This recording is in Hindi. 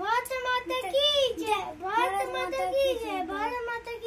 भारत माता की जय भारत माता की जय भारत माता की